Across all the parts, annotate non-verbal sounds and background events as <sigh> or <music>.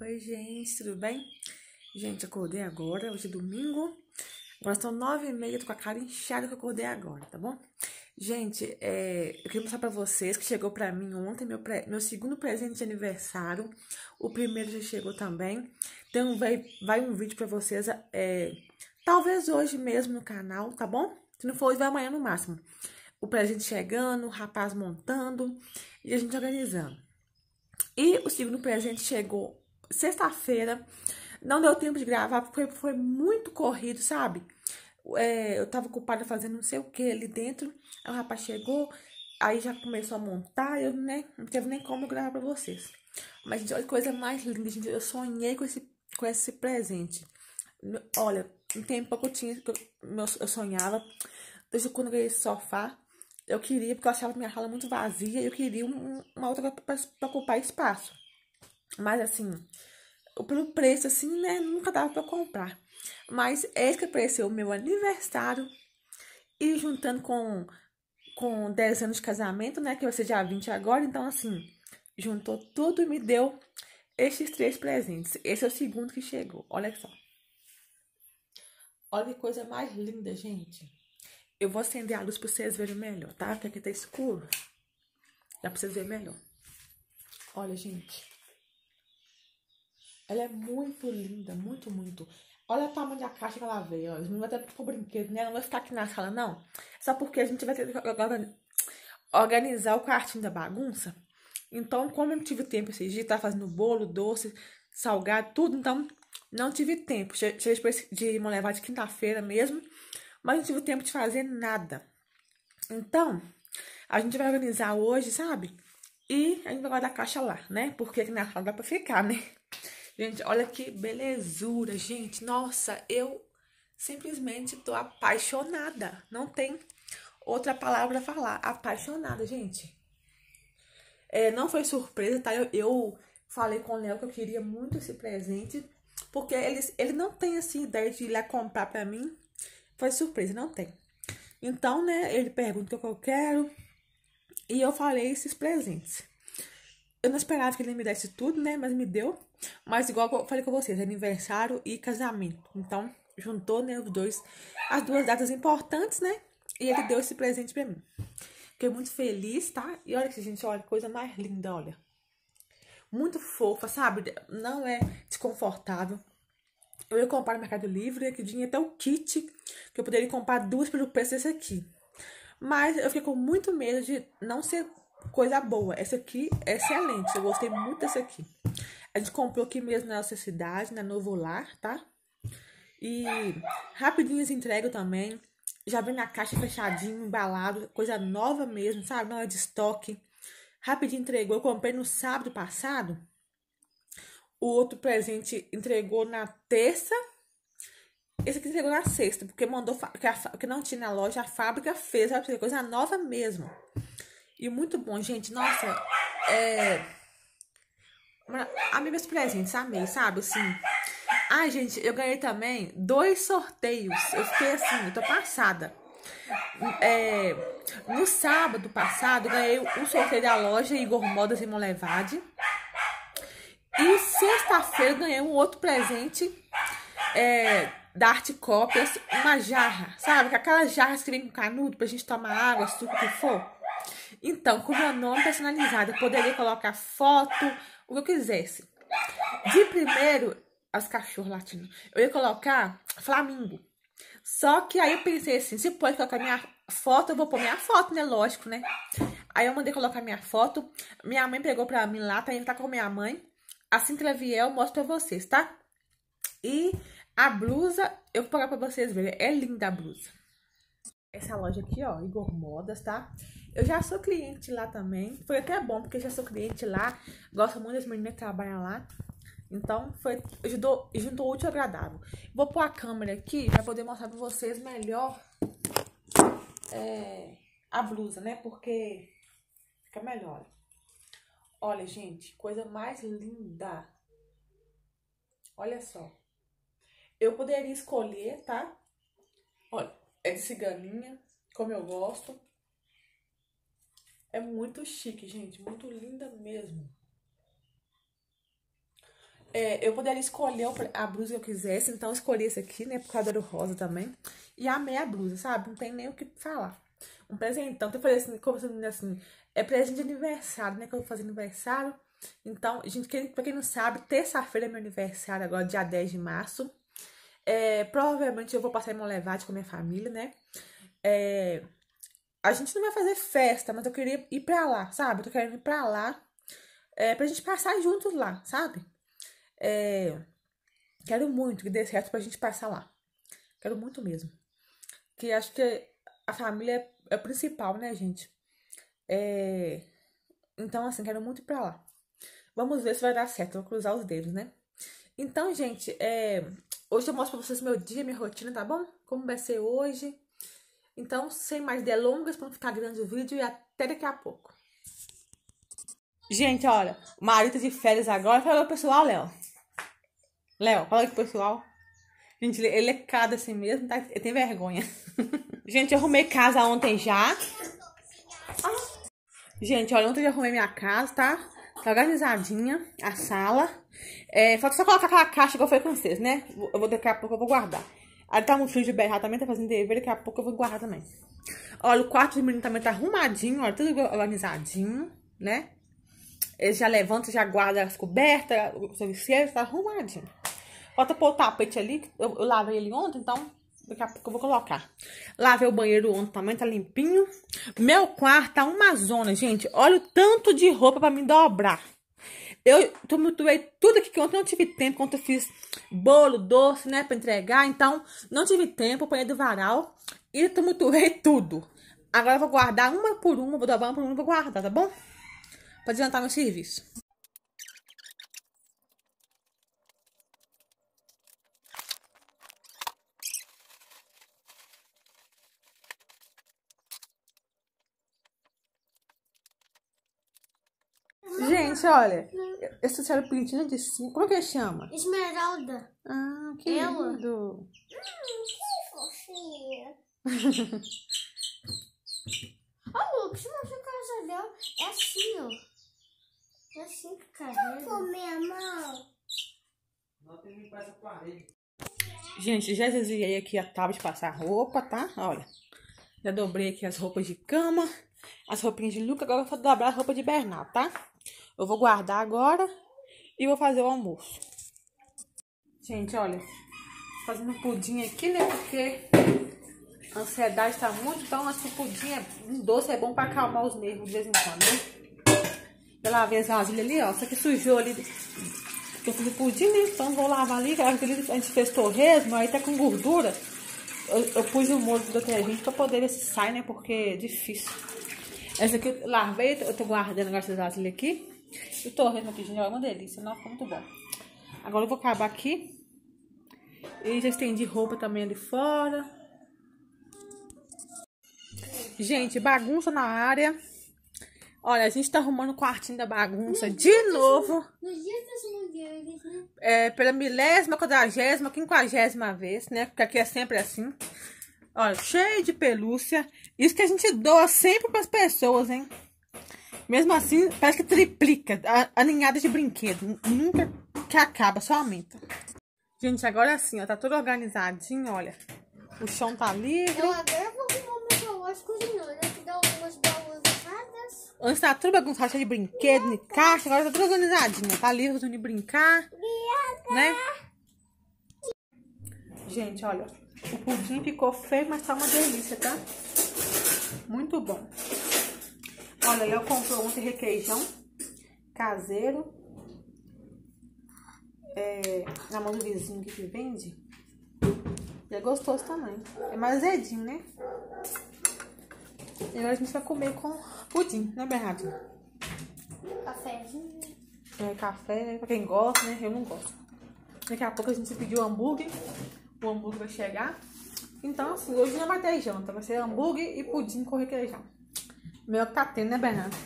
Oi, gente, tudo bem? Gente, acordei agora, hoje é domingo. Agora são nove e meia, tô com a cara inchada que acordei agora, tá bom? Gente, é, eu queria mostrar pra vocês que chegou pra mim ontem meu, pre, meu segundo presente de aniversário. O primeiro já chegou também. Então vai, vai um vídeo pra vocês, é, talvez hoje mesmo no canal, tá bom? Se não for hoje, vai amanhã no máximo. O presente chegando, o rapaz montando e a gente organizando. E o segundo presente chegou sexta-feira. Não deu tempo de gravar, porque foi muito corrido, sabe? É, eu tava ocupada fazendo não sei o que ali dentro. Aí o rapaz chegou, aí já começou a montar, eu né, não teve nem como gravar pra vocês. Mas, gente, olha que coisa mais linda, gente. Eu sonhei com esse, com esse presente. Olha, um tempo que eu tinha, que eu, sonhava, desde quando eu ganhei esse sofá, eu queria, porque eu achava minha sala muito vazia, eu queria uma outra para ocupar espaço. Mas assim, pelo preço, assim, né? Nunca dava para comprar. Mas esse que apareceu o meu aniversário. E juntando com, com 10 anos de casamento, né? Que vai ser dia 20 agora. Então, assim, juntou tudo e me deu esses três presentes. Esse é o segundo que chegou. Olha só. Olha que coisa mais linda, gente. Eu vou acender a luz para vocês verem melhor, tá? Porque aqui tá escuro. Dá pra vocês verem melhor. Olha, gente. Ela é muito linda, muito, muito. Olha o tamanho da caixa que ela veio, ó. não vai ter pro brinquedo, né? Não vai ficar aqui na sala, não. Só porque a gente vai ter que organizar o quartinho da bagunça. Então, como eu não tive tempo esses dias, tá fazendo bolo, doce, salgado, tudo. Então, não tive tempo. Cheguei depois de me levar de quinta-feira mesmo. Mas não tive tempo de fazer nada. Então, a gente vai organizar hoje, sabe? E a gente vai guardar a caixa lá, né? Porque aqui na sala dá pra ficar, né? Gente, olha que belezura, gente. Nossa, eu simplesmente tô apaixonada. Não tem outra palavra para falar. Apaixonada, gente. É, não foi surpresa, tá? Eu, eu falei com o Léo que eu queria muito esse presente. Porque ele, ele não tem, assim, ideia de ir lá comprar pra mim. Foi surpresa, não tem. Então, né, ele pergunta o que eu quero. E eu falei esses presentes eu não esperava que ele me desse tudo, né? Mas me deu. Mas igual eu falei com vocês, é aniversário e casamento. Então, juntou, né, os dois, as duas datas importantes, né? E ele deu esse presente para mim. Fiquei muito feliz, tá? E olha que gente, olha, coisa mais linda, olha. Muito fofa, sabe? Não é desconfortável. Eu ia comprar no Mercado Livre, que tinha até o é kit, que eu poderia comprar duas pelo preço desse aqui. Mas eu fiquei com muito medo de não ser coisa boa. Essa aqui é excelente. Eu gostei muito dessa aqui. A gente comprou aqui mesmo na nossa cidade, na Novo Lar, tá? E rapidinho as entregam também. Já vem na caixa fechadinho, embalado. Coisa nova mesmo, sabe? Não é de estoque. Rapidinho entregou. Eu comprei no sábado passado. O outro presente entregou na terça. Esse aqui entregou na sexta, porque mandou que, a, não tinha na loja, a fábrica fez, sabe? Coisa nova mesmo. E muito bom, gente. Nossa, é. Amei meus presentes, amei, sabe? Assim. Ai, gente, eu ganhei também dois sorteios. Eu fiquei assim, eu tô passada. É, no sábado passado, ganhei um sorteio da loja Igor Modas e Molevade. E sexta-feira, ganhei um outro presente é, da Arte Cópias, uma jarra, sabe? Aquelas jarras que vem com canudo pra gente tomar água, suco, o que for. Então, com meu nome personalizado, eu poderia colocar foto, o que eu quisesse. De primeiro, as cachorros latinos, eu ia colocar Flamingo. Só que aí eu pensei assim, se pode colocar minha foto, eu vou pôr minha foto, né? Lógico, né? Aí eu mandei colocar minha foto. Minha mãe pegou pra mim lá, tá indo tá com minha mãe. Assim que ela vier, eu mostro pra vocês, tá? E a blusa, eu vou pegar pra vocês verem. É linda a blusa essa loja aqui, ó, Igor Modas, tá? Eu já sou cliente lá também. Foi até bom, porque eu já sou cliente lá. Gosto muito das meninas que trabalham lá. Então, foi, ajudou, juntou útil e agradável. Vou pôr a câmera aqui pra poder mostrar pra vocês melhor é, a blusa, né? Porque fica melhor. Olha, gente, coisa mais linda. Olha só. Eu poderia escolher, tá? Olha, é de ciganinha, como eu gosto. É muito chique, gente. Muito linda mesmo. É, eu poderia escolher a blusa que eu quisesse, então eu escolhi esse aqui, né? Por causa do rosa também. E amei a blusa, sabe? Não tem nem o que falar. Um presente. Então, eu falei assim, conversando assim, é presente de aniversário, né? Que eu vou fazer aniversário. Então, gente, pra quem não sabe, terça-feira é meu aniversário, agora dia 10 de março. É, provavelmente eu vou passar em Monlevade com a minha família, né? É, a gente não vai fazer festa, mas eu queria ir pra lá, sabe? Eu tô querendo ir pra lá é, pra gente passar juntos lá, sabe? É, quero muito que dê certo pra gente passar lá. Quero muito mesmo. Que acho que a família é, é o principal, né, gente? É, então, assim, quero muito ir pra lá. Vamos ver se vai dar certo. vou cruzar os dedos, né? Então, gente, é, Hoje eu mostro pra vocês meu dia, minha rotina, tá bom? Como vai ser hoje. Então, sem mais delongas, pra não ficar grande o vídeo e até daqui a pouco. Gente, olha, marita marido tá de férias agora. Fala pro pessoal, Léo. Léo, fala aí pro pessoal. Gente, ele é cada assim mesmo, tá? Ele tem vergonha. <laughs> Gente, eu arrumei casa ontem já. Ah. Gente, olha, ontem eu já arrumei minha casa, tá? Tá organizadinha a sala. É, falta só colocar aquela caixa que eu falei com vocês, né? Eu vou, daqui a pouco eu vou guardar. Ali tá um fio de berrar também, tá fazendo dever, daqui a pouco eu vou guardar também. Olha, o quarto de menino também tá arrumadinho, olha, tudo organizadinho, né? Ele já levanta, já guarda as cobertas, o serviço tá arrumadinho. Falta pôr o tapete ali, eu, eu lavei ele ontem, então Daqui a pouco eu vou colocar. Lavei o banheiro ontem, também tá limpinho. Meu quarto tá uma zona, gente. Olha o tanto de roupa pra me dobrar. Eu tumultuei tudo aqui que ontem não tive tempo. Ontem eu fiz bolo, doce, né, pra entregar. Então, não tive tempo, apanhei do varal. E tumultuei tudo. Agora eu vou guardar uma por uma, vou dobrar uma por uma e vou guardar, tá bom? Pra adiantar meu serviço. Gente, olha, essa senhora bonitinha de cinco. Como é que chama? Esmeralda. Ah, que ela? lindo. Hum, que fofinha. Ô, Lucas, mas a casa dela é assim, ó. É assim que caiu. Vamos comer a mão. Gente, já desviei aqui a tábua de passar roupa, tá? Olha, já dobrei aqui as roupas de cama, as roupinhas de Luca, agora eu vou dobrar a roupa de Bernardo, tá? Eu vou guardar agora e vou fazer o almoço. Gente, olha, fazendo pudim aqui, né? Porque a ansiedade tá muito, então assim, pudim é um doce, é bom pra acalmar os nervos de vez em quando, né? Eu lavei as vasilhas ali, ó, só que sujou ali, porque eu fiz o pudim, né? Então vou lavar ali, a gente fez torresmo, aí tá com gordura. Eu, eu pus o molho do detergente pra poder ver se sai, né? Porque é difícil. Essa aqui eu lavei, eu tô guardando agora essas vasilhas aqui. E o torresmo aqui, gente, é uma delícia. Nossa, ficou muito bom. Agora eu vou acabar aqui. E já estendi roupa também ali fora. Gente, bagunça na área. Olha, a gente tá arrumando o quartinho da bagunça no de novo. Nos dias das mulheres, né? É, pela milésima, quadragésima, quinquagésima vez, né? Porque aqui é sempre assim. Olha, cheio de pelúcia. Isso que a gente doa sempre pras pessoas, hein? Mesmo assim, parece que triplica a, a ninhada de brinquedo. Nunca que acaba, só aumenta. Gente, agora sim, ó, tá tudo organizadinho, olha. O chão tá livre. Eu agora vou arrumar meu zoológico cozinhando, que dá algumas bagunçadas. Antes tá tudo bagunçado, cheio de brinquedo, de caixa, agora tá tudo organizadinho. Tá livre de brincar, né? Gente, olha, o pudim ficou feio, mas tá uma delícia, tá? Muito bom. Olha, Léo comprou ontem requeijão caseiro. É, na mão do vizinho que vende. E é gostoso também. É mais azedinho, né? E agora a gente vai comer com pudim, né, Bernardinho? Cafézinho. É, café, né? Pra quem gosta, né? Eu não gosto. Daqui a pouco a gente pediu hambúrguer. O hambúrguer vai chegar. Então, assim, hoje não vai ter janta. Vai ser hambúrguer e pudim com requeijão meu que tá tendo, né, Bernardo?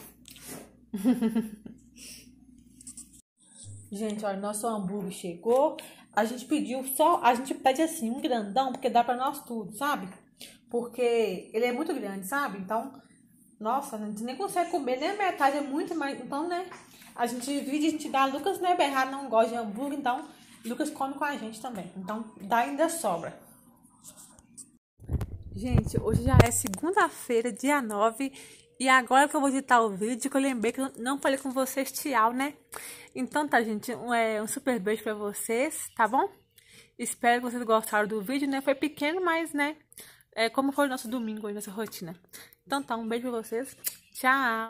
<laughs> gente, olha, nosso hambúrguer chegou. A gente pediu só, a gente pede assim, um grandão, porque dá pra nós tudo, sabe? Porque ele é muito grande, sabe? Então, nossa, a gente nem consegue comer, nem a metade é muito, mas então, né? A gente divide, a gente dá. Lucas, né, Bernardo não gosta de hambúrguer, então Lucas come com a gente também. Então, dá ainda sobra. Gente, hoje já é segunda-feira, dia 9, e agora que eu vou editar o vídeo, que eu lembrei que eu não falei com vocês tchau, né? Então tá, gente, um, é, um super beijo pra vocês, tá bom? Espero que vocês gostaram do vídeo, né? Foi pequeno, mas, né? É como foi o nosso domingo, a nossa rotina. Então tá, um beijo pra vocês. Tchau!